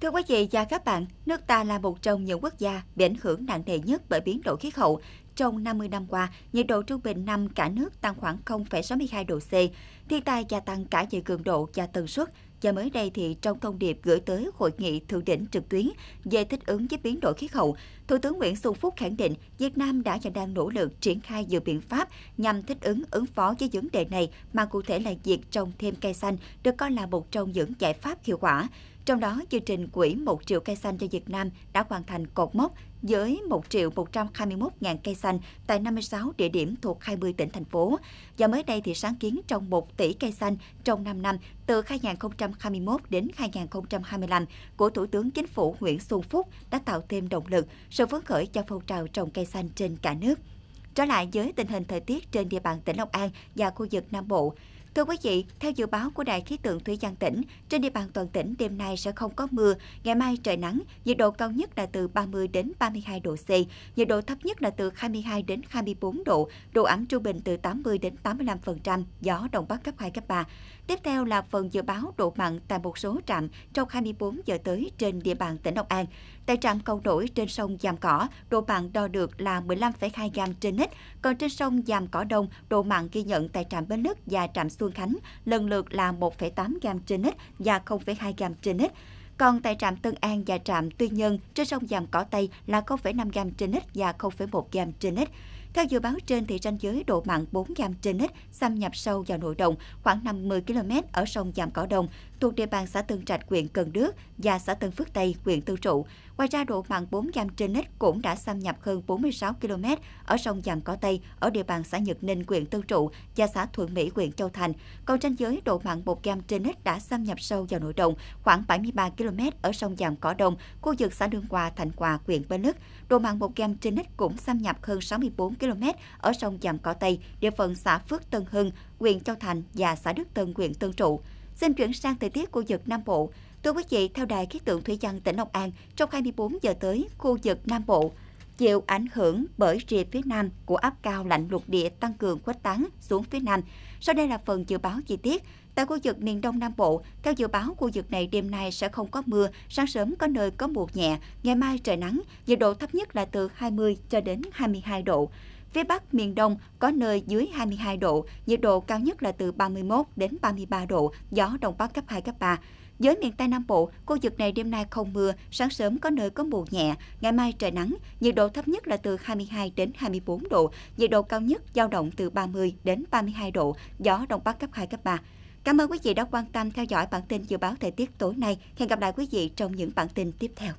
Thưa quý vị và các bạn, nước ta là một trong những quốc gia bị ảnh hưởng nặng nề nhất bởi biến đổi khí hậu. Trong 50 năm qua, nhiệt độ trung bình năm cả nước tăng khoảng 0,62 độ C. Thiên tai gia tăng cả về cường độ và tần suất. Và mới đây thì trong thông điệp gửi tới hội nghị thượng đỉnh trực tuyến về thích ứng với biến đổi khí hậu, Thủ tướng Nguyễn Xuân Phúc khẳng định Việt Nam đã và đang nỗ lực triển khai nhiều biện pháp nhằm thích ứng ứng phó với vấn đề này mà cụ thể là việc trồng thêm cây xanh được coi là một trong những giải pháp hiệu quả. Trong đó, chương trình quỹ 1 triệu cây xanh cho Việt Nam đã hoàn thành cột mốc với 1 triệu 121 ngàn cây xanh tại 56 địa điểm thuộc 20 tỉnh, thành phố. Và mới đây thì sáng kiến trong 1 tỷ cây xanh trong 5 năm từ 2021 đến 2025 của Thủ tướng Chính phủ Nguyễn Xuân Phúc đã tạo thêm động lực, sự phấn khởi cho phong trào trồng cây xanh trên cả nước. Trở lại với tình hình thời tiết trên địa bàn tỉnh Long An và khu vực Nam Bộ, Thưa quý vị, theo dự báo của Đài khí tượng Thủy văn tỉnh, trên địa bàn toàn tỉnh đêm nay sẽ không có mưa, ngày mai trời nắng, nhiệt độ cao nhất là từ 30 đến 32 độ C, nhiệt độ thấp nhất là từ 22 đến 24 độ, độ ẩm trung bình từ 80 đến 85%, gió đông bắc cấp 2 cấp 3. Tiếp theo là phần dự báo độ mặn tại một số trạm trong 24 giờ tới trên địa bàn tỉnh Long An. Tại trạm cầu nổi trên sông Giàm Cỏ, độ mặn đo được là 15,2 gam trên lít, còn trên sông Giàm Cỏ Đông, độ mặn ghi nhận tại trạm Bến Lức và trạm Xuân Khánh lần lượt là 1,8 gam trên lít và 0,2 gam trên lít. Còn tại trạm Tân An và trạm Tuy Nhân trên sông Giàm Cỏ Tây là 0,5 gam trên lít và 0,1 gam trên lít. Theo dự báo trên thì ranh giới độ mặn 4 giam trên nít xâm nhập sâu vào nội đồng khoảng 50 km ở sông Giàm Cỏ Đồng thuộc địa bàn xã Tân Trạch, huyện Cần Đước và xã Tân Phước Tây, huyện Tư Trụ. Ngoài ra, độ mặn 4 giam trên nít cũng đã xâm nhập hơn 46 km ở sông Giàm Cỏ Tây ở địa bàn xã Nhật Ninh, huyện Tư Trụ và xã Thuận Mỹ, huyện Châu Thành. Còn ranh giới độ mặn 1 giam trên nít đã xâm nhập sâu vào nội đồng khoảng 73 km ở sông Giàm Cỏ Đồng, khu vực xã Đương Hòa, Thành Hòa, huyện Bến Lức. Độ mặn 1 giam trên nít cũng xâm nhập hơn 64 km ở sông Giàm Cỏ Tây, địa phận xã Phước Tân Hưng, huyện Châu Thành và xã Đức Tân, huyện Tân Trụ. Xin chuyển sang thời tiết của vực Nam Bộ. Thưa quý vị, theo Đài khí tượng Thủy văn tỉnh Long An, trong 24 giờ tới, khu vực Nam Bộ chịu ảnh hưởng bởi rìa phía nam của áp cao lạnh lục địa tăng cường khuếch tán xuống phía nam. Sau đây là phần dự báo chi tiết. Tại khu vực miền Đông Nam Bộ, theo dự báo, khu vực này đêm nay sẽ không có mưa, sáng sớm có nơi có mùa nhẹ, ngày mai trời nắng, nhiệt độ thấp nhất là từ 20 cho đến 22 độ. Phía Bắc, miền Đông có nơi dưới 22 độ, nhiệt độ cao nhất là từ 31 đến 33 độ, gió Đông Bắc cấp 2, cấp 3. giới miền Tây Nam Bộ, khu vực này đêm nay không mưa, sáng sớm có nơi có mù nhẹ, ngày mai trời nắng, nhiệt độ thấp nhất là từ 22 đến 24 độ, nhiệt độ cao nhất dao động từ 30 đến 32 độ, gió Đông Bắc cấp 2, cấp 3. Cảm ơn quý vị đã quan tâm theo dõi bản tin dự báo thời tiết tối nay. Hẹn gặp lại quý vị trong những bản tin tiếp theo.